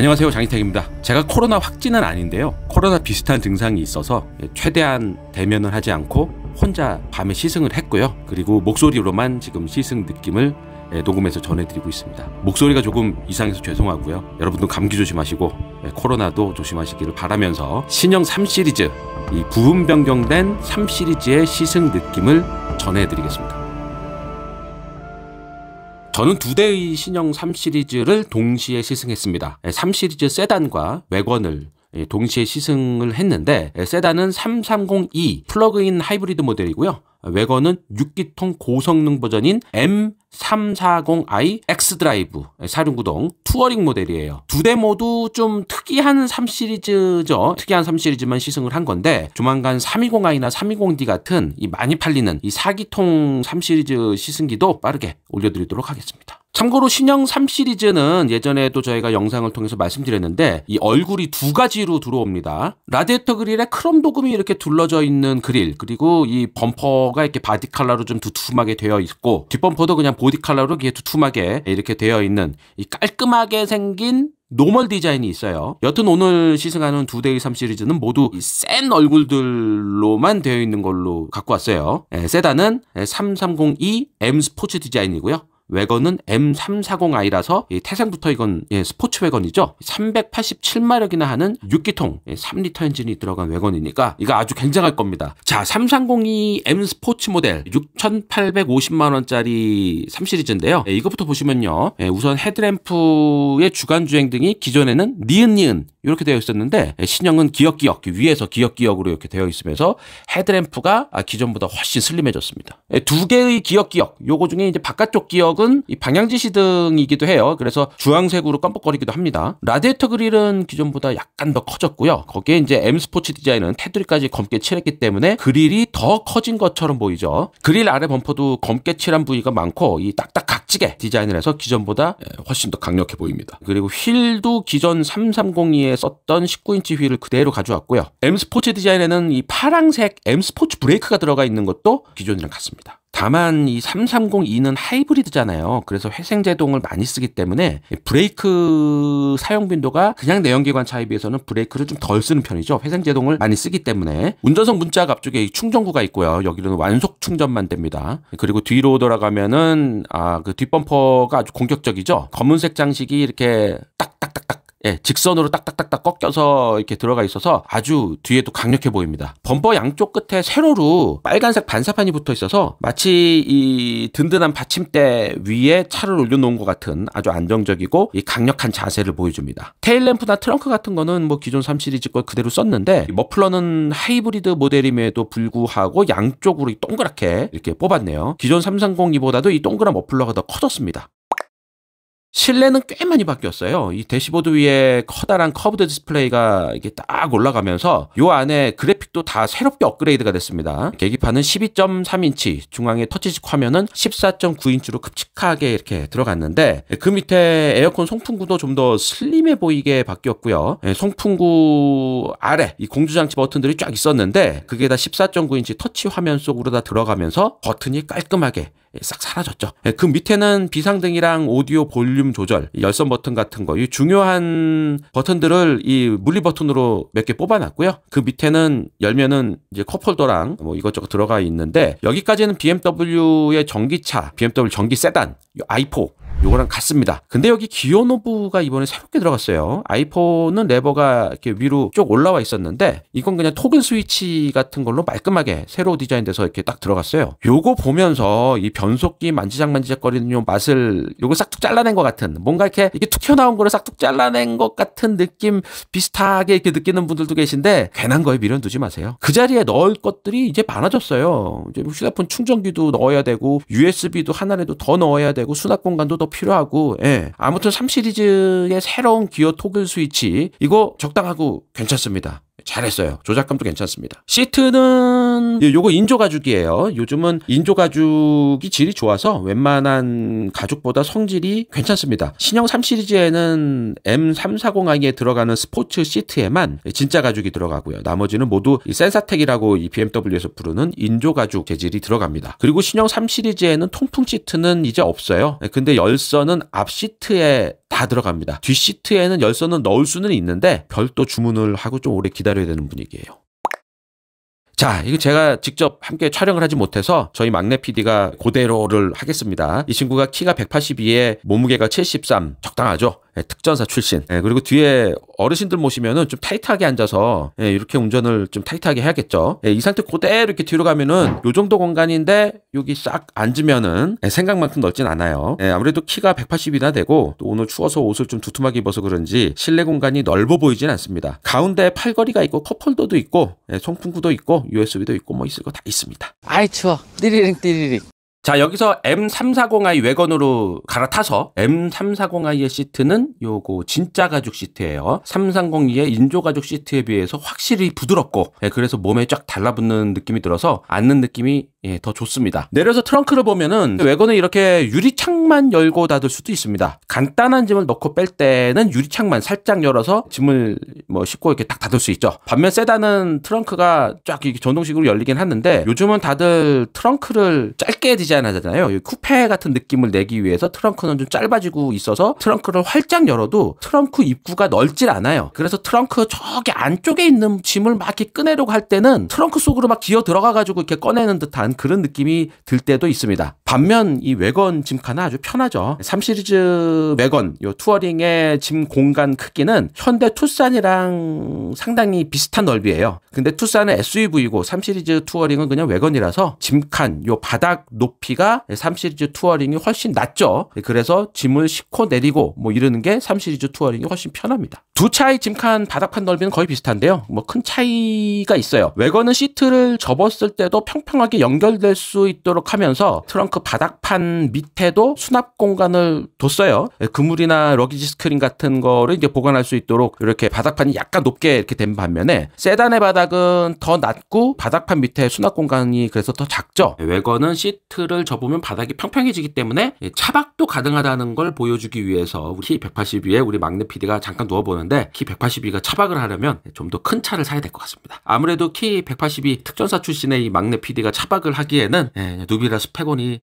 안녕하세요 장희택입니다 제가 코로나 확진은 아닌데요 코로나 비슷한 증상이 있어서 최대한 대면을 하지 않고 혼자 밤에 시승을 했고요 그리고 목소리로만 지금 시승 느낌을 예, 녹음해서 전해드리고 있습니다 목소리가 조금 이상해서 죄송하고요 여러분도 감기 조심하시고 예, 코로나도 조심하시기를 바라면서 신형 3시리즈 이 부분 변경된 3시리즈의 시승 느낌을 전해드리겠습니다 저는 두 대의 신형 3시리즈를 동시에 시승했습니다. 3시리즈 예, 세단과 외관을 예, 동시에 시승을 했는데 예, 세단은 330e 플러그인 하이브리드 모델이고요. 외건은 6기통 고성능 버전인 M340i X 드라이브 예, 사륜구동 투어링 모델이에요. 두 대 모두 좀 특이한 3시리즈죠. 특이한 3시리즈만 시승을 한 건데 조만간 320i나 320d 같은 이 많이 팔리는 이 4기통 3시리즈 시승기도 빠르게 올려드리도록 하겠습니다. 참고로 신형 3시리즈는 예전에도 저희가 영상을 통해서 말씀드렸는데 이 얼굴이 두 가지로 들어옵니다. 라디에이터 그릴에 크롬 도금이 이렇게 둘러져 있는 그릴 그리고 이 범퍼가 이렇게 바디 칼라로 좀 두툼하게 되어 있고 뒷범퍼도 그냥 보디 칼라로 이렇게 두툼하게 이렇게 되어 있는 이 깔끔하게 생긴 노멀 디자인이 있어요. 여튼 오늘 시승하는 2대의 3 시리즈는 모두 센 얼굴들로만 되어 있는 걸로 갖고 왔어요. 예, 세단은 3 3 0 e M 스포츠 디자인이고요. 외건은 M340i라서 태생부터 이건 예, 스포츠 외건이죠. 387마력이나 하는 6기통 3리터 예, 엔진이 들어간 외건이니까 이거 아주 굉장할 겁니다. 자, 3 3 0 2 M 스포츠 모델 6,850만 원짜리 3시리즈인데요. 예, 이것부터 보시면요. 우선 헤드램프의 주간 주행 등이 기존에는 니은니은 이렇게 되어 있었는데 신형은 기역기역 위에서 기역기역으로 이렇게 되어 있으면서 헤드램프가 기존보다 훨씬 슬림해졌습니다. 두 개의 기역기역 요거 중에 이제 바깥쪽 기역 쪽은 이 방향지시 등이기도 해요. 그래서 주황색으로 깜빡거리기도 합니다. 라디에이터 그릴은 기존보다 약간 더 커졌고요. 거기에 이제 M 스포츠 디자인은 테두리까지 검게 칠했기 때문에 그릴이 더 커진 것처럼 보이죠. 그릴 아래 범퍼도 검게 칠한 부위가 많고 이 딱딱 각지게 디자인을 해서 기존보다 예, 훨씬 더 강력해 보입니다. 그리고 휠도 기존 3302에 썼던 19인치 휠을 그대로 가져왔고요. M 스포츠 디자인에는 이 파랑색 M 스포츠 브레이크가 들어가 있는 것도 기존이랑 같습니다. 다만 이3 3 0 e 는 하이브리드잖아요. 그래서 회생제동을 많이 쓰기 때문에 브레이크 사용 빈도가 그냥 내연기관 차에 비해서는 브레이크를 좀 덜 쓰는 편이죠. 회생제동을 많이 쓰기 때문에 운전석 문짝 앞쪽에 충전구가 있고요. 여기는 완속 충전만 됩니다. 그리고 뒤로 돌아가면은 아 그 뒷범퍼가 아주 공격적이죠. 검은색 장식이 이렇게 딱딱 예, 직선으로 딱딱딱딱 꺾여서 이렇게 들어가 있어서 아주 뒤에도 강력해 보입니다. 범퍼 양쪽 끝에 세로로 빨간색 반사판이 붙어 있어서 마치 이 든든한 받침대 위에 차를 올려놓은 것 같은 아주 안정적이고 이 강력한 자세를 보여줍니다. 테일램프나 트렁크 같은 거는 뭐 기존 3 시리즈 걸 그대로 썼는데 머플러는 하이브리드 모델임에도 불구하고 양쪽으로 동그랗게 이렇게 뽑았네요. 기존 330이보다도 이 동그란 머플러가 더 커졌습니다. 실내는 꽤 많이 바뀌었어요. 이 대시보드 위에 커다란 커브드 디스플레이가 이게 딱 올라가면서 요 안에 그래픽도 다 새롭게 업그레이드가 됐습니다. 계기판은 12.3인치, 중앙에 터치식 화면은 14.9인치로 큼직하게 이렇게 들어갔는데 그 밑에 에어컨 송풍구도 좀 더 슬림해 보이게 바뀌었고요. 예, 송풍구 아래 이 공주장치 버튼들이 쫙 있었는데 그게 다 14.9인치 터치 화면 속으로 다 들어가면서 버튼이 깔끔하게 싹 사라졌죠. 예, 그 밑에는 비상등이랑 오디오 볼륨 조절, 열선 버튼 같은 거, 이 중요한 버튼들을 이 물리 버튼으로 몇 개 뽑아놨고요. 그 밑에는 열면은 이제 컵홀더랑 뭐 이것저것 들어가 있는데 여기까지는 BMW의 전기차, BMW 전기 세단, 아이4 요거랑 같습니다. 근데 여기 기어 노브가 이번에 새롭게 들어갔어요. 아이폰은 레버가 이렇게 위로 쭉 올라와 있었는데 이건 그냥 토글 스위치 같은 걸로 말끔하게 새로 디자인돼서 이렇게 딱 들어갔어요. 요거 보면서 이 변속기 만지작만지작거리는 요 맛을 요거 싹둑 잘라낸 것 같은 뭔가 이렇게 이게 툭 튀어나온 거를 싹둑 잘라낸 것 같은 느낌 비슷하게 이렇게 느끼는 분들도 계신데 괜한 거에 미련 두지 마세요. 그 자리에 넣을 것들이 이제 많아졌어요. 이제 휴대폰 충전기도 넣어야 되고 USB도 하나라도 더 넣어야 되고 수납 공간도 더 필요하고 예. 아무튼 3시리즈의 새로운 기어 토글 스위치 이거 적당하고 괜찮습니다. 잘했어요. 조작감도 괜찮습니다. 시트는 요거는 예, 요거 인조 가죽이에요. 요즘은 인조 가죽이 질이 좋아서 웬만한 가죽보다 성질이 괜찮습니다. 신형 3 시리즈에는 M340i에 들어가는 스포츠 시트에만 진짜 가죽이 들어가고요. 나머지는 모두 센사텍이라고 이 BMW에서 부르는 인조 가죽 재질이 들어갑니다. 그리고 신형 3 시리즈에는 통풍 시트는 이제 없어요. 근데 열선은 앞 시트에 다 들어갑니다. 뒷 시트에는 열선은 넣을 수는 있는데 별도 주문을 하고 좀 오래 기다려야 되는 분위기예요. 자, 이거 제가 직접 함께 촬영을 하지 못해서 저희 막내 PD가 고대로를 하겠습니다. 이 친구가 키가 182에 몸무게가 73 적당하죠. 예, 특전사 출신. 예, 그리고 뒤에 어르신들 모시면은 좀 타이트하게 앉아서 예, 이렇게 운전을 좀 타이트하게 해야겠죠. 예, 이 상태 그대로 이렇게 뒤로 가면은 요 정도 공간인데 여기 싹 앉으면은 예, 생각만큼 넓진 않아요. 예, 아무래도 키가 180이나 되고 또 오늘 추워서 옷을 좀 두툼하게 입어서 그런지 실내 공간이 넓어 보이진 않습니다. 가운데 팔걸이가 있고 컵홀더도 있고 예, 송풍구도 있고 USB도 있고 뭐 있을 거 다 있습니다. 아이 추워. 띠리링 띠리링. 자, 여기서 M340i 외건으로 갈아타서 M340i의 시트는 요거 진짜 가죽 시트예요. 3 3 0 2의 인조 가죽 시트에 비해서 확실히 부드럽고 예, 그래서 몸에 쫙 달라붙는 느낌이 들어서 앉는 느낌이 예, 더 좋습니다. 내려서 트렁크를 보면은 외건은 이렇게 유리창만 열고 닫을 수도 있습니다. 간단한 짐을 넣고 뺄 때는 유리창만 살짝 열어서 짐을 뭐 쉽고 이렇게 딱 닫을 수 있죠. 반면 세단은 트렁크가 쫙 이렇게 전동식으로 열리긴 하는데 요즘은 다들 트렁크를 짧게 디자 디자인하잖아요. 쿠페 같은 느낌을 내기 위해서 트렁크는 좀 짧아지고 있어서 트렁크를 활짝 열어도 트렁크 입구가 넓질 않아요. 그래서 트렁크 저기 안쪽에 있는 짐을 막 이렇게 꺼내려고 할 때는 트렁크 속으로 막 기어 들어가가지고 이렇게 꺼내는 듯한 그런 느낌이 들 때도 있습니다. 반면 이 외건 짐카는 아주 편하죠. 3시리즈 외건 이 투어링의 짐 공간 크기는 현대 투싼이랑 상당히 비슷한 넓이에요. 근데 투싼은 SUV고 3시리즈 투어링은 그냥 외건이라서 짐칸 이 바닥 높이가 3시리즈 투어링이 훨씬 낮죠. 그래서 짐을 싣고 내리고 뭐 이러는 게 3시리즈 투어링이 훨씬 편합니다. 두 차의 짐칸 바닥판 넓이는 거의 비슷한데요. 뭐 큰 차이가 있어요. 외건은 시트를 접었을 때도 평평하게 연결될 수 있도록 하면서 트렁크 바닥판 밑에도 수납 공간을 뒀어요. 예, 그물이나 러기지 스크린 같은 거를 이제 보관할 수 있도록 이렇게 바닥판이 약간 높게 이렇게 된 반면에 세단의 바닥은 더 낮고 바닥판 밑에 수납 공간이 그래서 더 작죠. 예, 외건은 시트를 접으면 바닥이 평평해지기 때문에 예, 차박도 가능하다는 걸 보여주기 위해서 키 182에 우리 막내 PD가 잠깐 누워보는데 키 182가 차박을 하려면 좀 더 큰 차를 사야 될 것 같습니다. 아무래도 키 182 특전사 출신의 이 막내 PD가 차박을 하기에는 누비라 스펙온이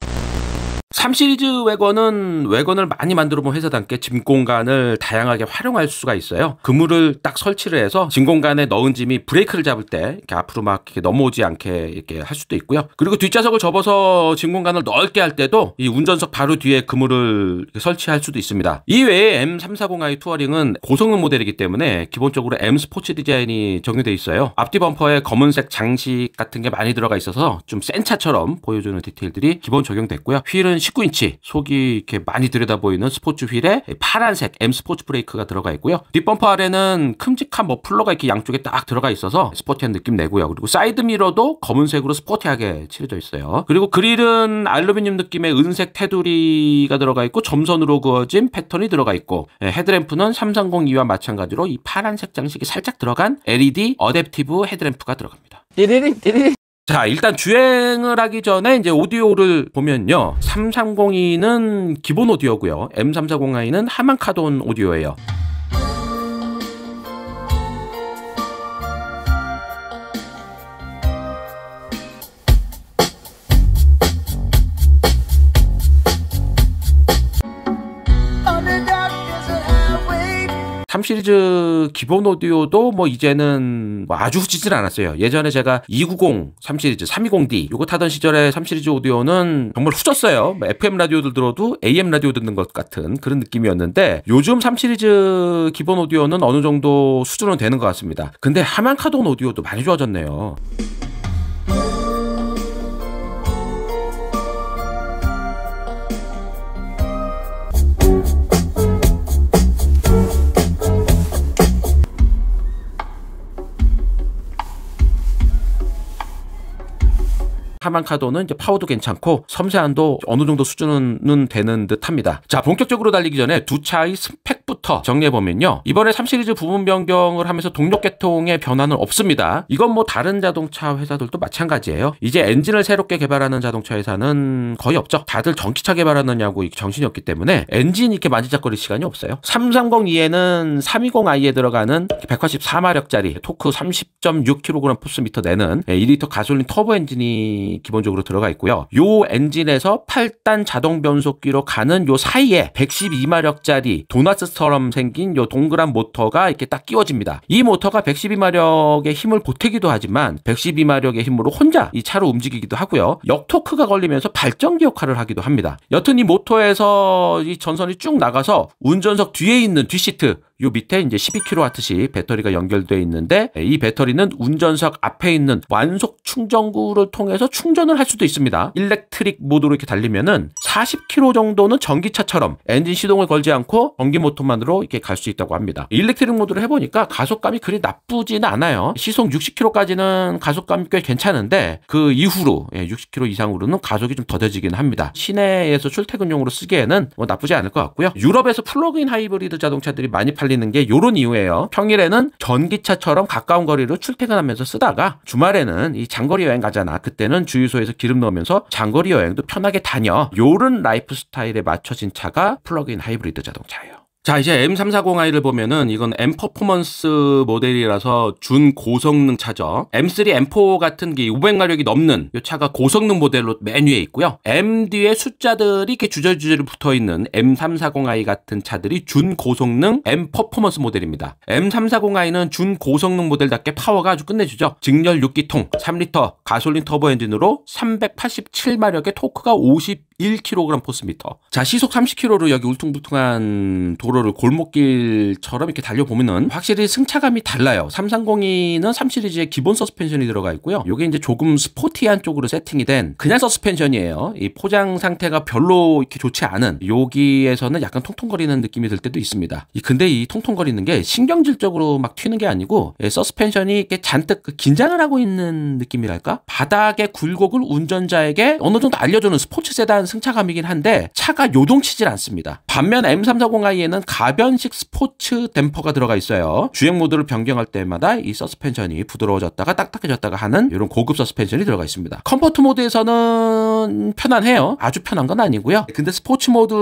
3시리즈 외건은외건을 많이 만들어 본 회사답게 짐 공간을 다양하게 활용할 수가 있어요. 그물을 딱 설치를 해서 짐 공간에 넣은 짐이 브레이크를 잡을 때 이렇게 앞으로 막 이렇게 넘어오지 않게 이렇게 할 수도 있고요. 그리고 뒷좌석을 접어서 짐 공간을 넓게 할 때도 이 운전석 바로 뒤에 그물을 설치할 수도 있습니다. 이외에 M340i 투어링은 고성능 모델이기 때문에 기본적으로 M 스포츠 디자인이 적용돼 있어요. 앞뒤 범퍼에 검은색 장식 같은 게 많이 들어가 있어서 좀 센 차처럼 보여주는 디테일들이 기본 적용됐고요. 휠은 사이 19인치, 속이 이렇게 많이 들여다 보이는 스포츠 휠에 파란색 M 스포츠 브레이크가 들어가 있고요. 뒷범퍼 아래는 큼직한 머플러가 뭐 이렇게 양쪽에 딱 들어가 있어서 스포티한 느낌 내고요. 그리고 사이드 미러도 검은색으로 스포티하게 칠해져 있어요. 그리고 그릴은 알루미늄 느낌의 은색 테두리가 들어가 있고 점선으로 그어진 패턴이 들어가 있고 예, 헤드램프는 330이와 마찬가지로 이 파란색 장식이 살짝 들어간 LED 어댑티브 헤드램프가 들어갑니다. 띠리리 띠리 자, 일단 주행을 하기 전에 이제 오디오를 보면요. 3302는 기본 오디오고요. M340i는 하만카돈 오디오예요. 시리즈 기본 오디오도 뭐 이제는 뭐 아주 후지진 않았어요. 예전에 제가 290 3시리즈 320D 요거 타던 시절에 3시리즈 오디오는 정말 후졌어요. FM 뭐 라디오들 들어도 AM 라디오 듣는 것 같은 그런 느낌이었는데 요즘 3시리즈 기본 오디오는 어느 정도 수준은 되는 것 같습니다. 근데 하만카돈 오디오도 많이 좋아졌네요. 사만카도는 이제 파워도 괜찮고 섬세한도 어느 정도 수준은 되는 듯합니다. 자 본격적으로 달리기 전에 두 차의 스펙부터 정리해보면요. 이번에 3시리즈 부분 변경을 하면서 동력 계통의 변화는 없습니다. 이건 뭐 다른 자동차 회사들도 마찬가지예요. 이제 엔진을 새롭게 개발하는 자동차 회사는 거의 없죠. 다들 전기차 개발하느냐고 정신이 없기 때문에 엔진 이렇게 만지작거릴 시간이 없어요. 330이에는 320i에 들어가는 184마력짜리 토크 30.6kg 포스 미터 내는 2리터 예, 가솔린 터보 엔진이 기본적으로 들어가 있고요. 요 엔진에서 8단 자동 변속기로 가는 요 사이에 112마력짜리 도나스처럼 생긴 요 동그란 모터가 이렇게 딱 끼워집니다. 이 모터가 112마력의 힘을 보태기도 하지만 112마력의 힘으로 혼자 이차로 움직이기도 하고요. 역토크가 걸리면서 발전기 역할을 하기도 합니다. 여튼 이 모터에서 이 전선이 쭉 나가서 운전석 뒤에 있는 뒷시트 이 밑에 이제 12kWh씩 배터리가 연결되어 있는데 이 배터리는 운전석 앞에 있는 완속 충전구를 통해서 충전을 할 수도 있습니다. 일렉트릭 모드로 이렇게 달리면은 40km 정도는 전기차처럼 엔진 시동을 걸지 않고 전기 모터만으로 이렇게 갈 수 있다고 합니다. 일렉트릭 모드를 해보니까 가속감이 그리 나쁘지는 않아요. 시속 60km까지는 가속감이 꽤 괜찮은데 그 이후로 60km 예, 이상으로는 가속이 좀 더뎌지긴 합니다. 시내에서 출퇴근용으로 쓰기에는 뭐 나쁘지 않을 것 같고요. 유럽에서 플러그인 하이브리드 자동차들이 많이 팔 살리는 게 요런 이유예요. 평일에는 전기차처럼 가까운 거리로 출퇴근하면서 쓰다가 주말에는 이 장거리 여행 가잖아. 그때는 주유소에서 기름 넣으면서 장거리 여행도 편하게 다녀. 요런 라이프 스타일에 맞춰진 차가 플러그인 하이브리드 자동차예요. 자, 이제 M340i를 보면은 이건 M 퍼포먼스 모델이라서 준 고성능 차죠. M3, M4 같은 게 500마력이 넘는 이 차가 고성능 모델로 맨 위에 있고요. M 뒤에 숫자들이 이렇게 주저주저로 붙어 있는 M340i 같은 차들이 준 고성능 M 퍼포먼스 모델입니다. M340i는 준 고성능 모델답게 파워가 아주 끝내주죠. 직렬 6기통, 3리터 가솔린 터보 엔진으로 387마력의 토크가 50 1kg 포스미터. 자, 시속 30km로 여기 울퉁불퉁한 도로를 골목길처럼 이렇게 달려보면은 확실히 승차감이 달라요. 330이는 3 시리즈의 기본 서스펜션이 들어가 있고요. 이게 이제 조금 스포티한 쪽으로 세팅이 된 그냥 서스펜션이에요. 이 포장 상태가 별로 이렇게 좋지 않은 여기에서는 약간 통통거리는 느낌이 들 때도 있습니다. 근데 이 통통거리는 게 신경질적으로 막 튀는 게 아니고 예, 서스펜션이 이렇게 잔뜩 그 긴장을 하고 있는 느낌이랄까? 바닥의 굴곡을 운전자에게 어느 정도 알려주는 스포츠 세단 강한 승차감이긴 한데 차가 요동치질 않습니다. 반면 M340i에는 가변식 스포츠 댐퍼가 들어가 있어요. 주행 모드를 변경할 때마다 이 서스펜션이 부드러워졌다가 딱딱해졌다가 하는 이런 고급 서스펜션이 들어가 있습니다. 컴포트 모드에서는 편안해요. 아주 편한 건 아니고요. 근데 스포츠 모드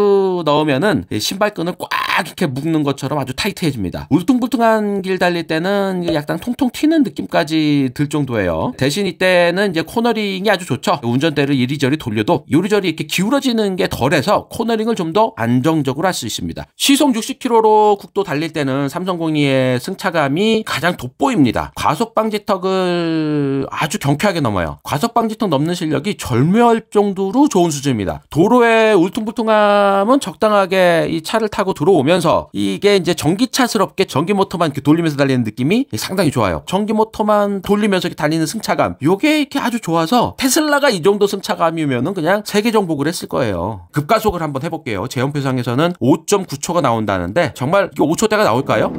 넣으면은 신발끈을 꽉 이렇게 묶는 것처럼 아주 타이트해집니다. 울퉁불퉁한 길 달릴 때는 약간 통통 튀는 느낌까지 들 정도예요. 대신 이때는 이제 코너링이 아주 좋죠. 운전대를 이리저리 돌려도 요리저리 이렇게 기울어지는 게 덜해서 코너링을 좀 더 안정적으로 할 수 있습니다. 시속 60km로 국도 달릴 때는 삼성공이의 승차감이 가장 돋보입니다. 과속방지턱을 아주 경쾌하게 넘어요. 과속방지턱 넘는 실력이 절묘할 정도로 좋은 수준입니다. 도로의 울퉁불퉁함은 적당하게 이 차를 타고 들어오면서 이게 이제 전기차스럽게 전기모터만 이렇게 돌리면서 달리는 느낌이 상당히 좋아요. 전기모터만 돌리면서 이렇게 달리는 승차감 요게 이렇게 아주 좋아서 테슬라가 이 정도 승차감이면은 그냥 세계 정보을 급가속을 했을 거예요. 급가속을 한번 해볼게요. 제연표상에서는 5.9초가 나온다는데 정말 이게 5초대가 나올까요?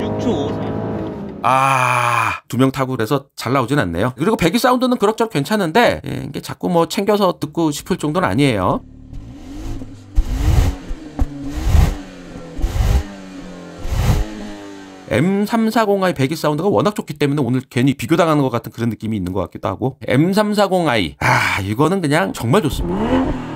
6초 아, 두 명 타고 그래서 잘 나오진 않네요. 그리고 배기 사운드는 그럭저럭 괜찮은데, 예, 이게 자꾸 뭐 챙겨서 듣고 싶을 정도는 아니에요. M340i 1 0 사운드가 워낙 좋기 때문에 오늘 괜히 비교당하는 것 같은 그런 느낌이 있는 것 같기도 하고 M340i 아 이거는 그냥 정말 좋습니다.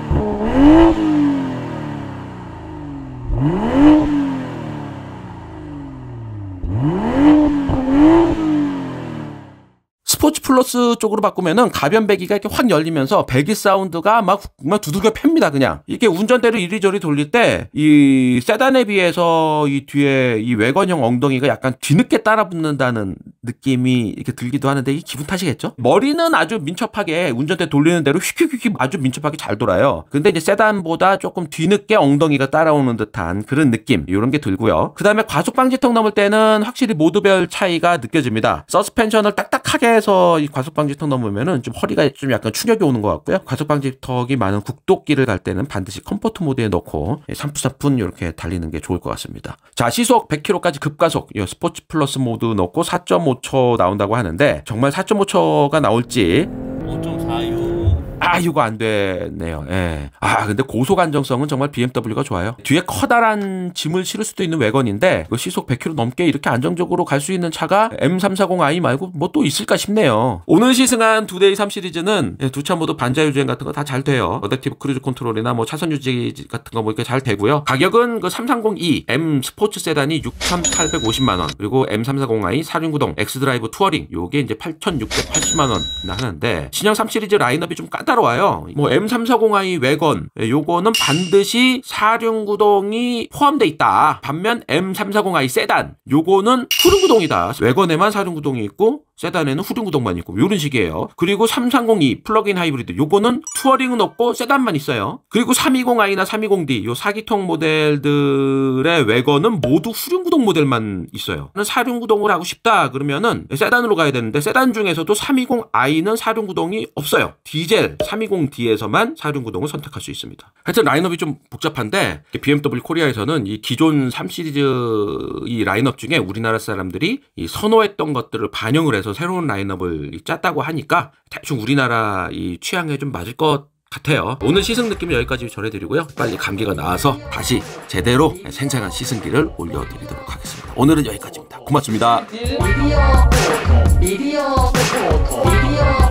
스포츠 플러스 쪽으로 바꾸면은 가변 배기가 이렇게 확 열리면서 배기 사운드가 막, 막 두들겨 팹니다 그냥 이게 운전대를 이리저리 돌릴 때 이 세단에 비해서 이 뒤에 이 외관형 엉덩이가 약간 뒤늦게 따라붙는다는 느낌이 이렇게 들기도 하는데 이 기분 탓이겠죠? 머리는 아주 민첩하게 운전대 돌리는 대로 휙휙휙 아주 민첩하게 잘 돌아요. 근데 이제 세단보다 조금 뒤늦게 엉덩이가 따라오는 듯한 그런 느낌 이런 게 들고요. 그 다음에 과속 방지턱 넘을 때는 확실히 모드별 차이가 느껴집니다. 서스펜션을 딱딱 약하게 해서 이 과속방지턱 넘으면은 좀 허리가 좀 약간 충격이 오는 것 같고요. 과속방지턱이 많은 국도길을 갈 때는 반드시 컴포트 모드에 넣고 예, 삼푼삼푼 이렇게 달리는 게 좋을 것 같습니다. 자, 시속 100km까지 급가속 스포츠 플러스 모드 넣고 4.5초 나온다고 하는데 정말 4.5초가 나올지 아, 이거 안 되네요. 예. 아, 근데 고속 안정성은 정말 BMW가 좋아요. 뒤에 커다란 짐을 실을 수도 있는 외건인데 그 시속 100km 넘게 이렇게 안정적으로 갈 수 있는 차가 M340i 말고 뭐 또 있을까 싶네요. 오늘 시승한 2대이3 시리즈는 예, 두차 모두 반자율주행 같은 거 다 잘 돼요. 어댑티브 크루즈 컨트롤이나 뭐 차선 유지 같은 거 뭐 이렇게 잘 되고요. 가격은 그 330e M 스포츠 세단이 6,850만 원. 그리고 M340i 4륜구동 X 드라이브 투어링 요게 이제 8,680만 원 하는데 신형 3 시리즈 라인업이 좀 까다 따러 와요. 뭐 M340i 외건 예, 요거는 반드시 4륜구동이 포함돼 있다. 반면 M340i 세단 요거는 후륜구동이다. 외건에만 4륜구동이 있고 세단에는 후륜 구동만 있고 이런 식이에요. 그리고 330e 플러그인 하이브리드 요거는 투어링은 없고 세단만 있어요. 그리고 320i나 320d 요 4기통 모델들의 외건은 모두 후륜 구동 모델만 있어요. 사륜 구동을 하고 싶다 그러면은 세단으로 가야 되는데 세단 중에서도 320i는 사륜 구동이 없어요. 디젤 320d에서만 사륜 구동을 선택할 수 있습니다. 하여튼 라인업이 좀 복잡한데 BMW 코리아에서는 이 기존 3시리즈 이 라인업 중에 우리나라 사람들이 선호했던 것들을 반영을 해서 대해서 새로운 라인업을 짰다고 하니까 대충 우리나라 이 취향에 좀 맞을 것 같아요. 오늘 시승 느낌은 여기까지 전해드리고요. 빨리 감기가 나와서 다시 제대로 생생한 시승기를 올려드리도록 하겠습니다. 오늘은 여기까지입니다. 고맙습니다. 미디어, 미디어, 미디어.